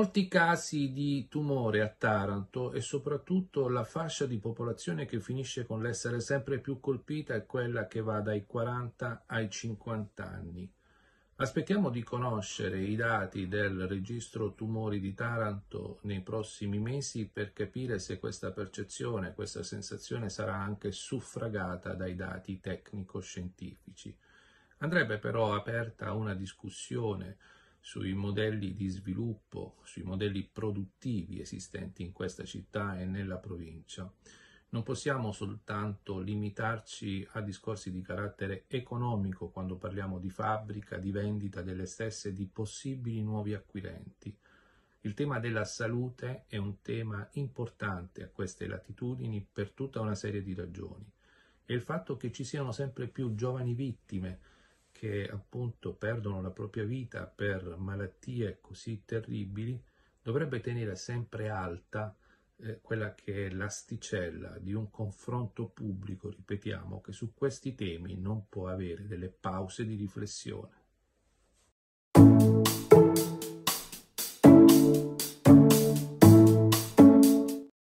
Molti casi di tumore a Taranto e soprattutto la fascia di popolazione che finisce con l'essere sempre più colpita è quella che va dai 40 ai 50 anni. Aspettiamo di conoscere i dati del registro tumori di Taranto nei prossimi mesi per capire se questa percezione, questa sensazione sarà anche suffragata dai dati tecnico-scientifici. Andrebbe però aperta una discussione sui modelli di sviluppo, sui modelli produttivi esistenti in questa città e nella provincia. Non possiamo soltanto limitarci a discorsi di carattere economico quando parliamo di fabbrica, di vendita delle stesse, di possibili nuovi acquirenti. Il tema della salute è un tema importante a queste latitudini per tutta una serie di ragioni. E il fatto che ci siano sempre più giovani vittime che appunto perdono la propria vita per malattie così terribili, dovrebbe tenere sempre alta eh, quella che è l'asticella di un confronto pubblico, ripetiamo, che su questi temi non può avere delle pause di riflessione.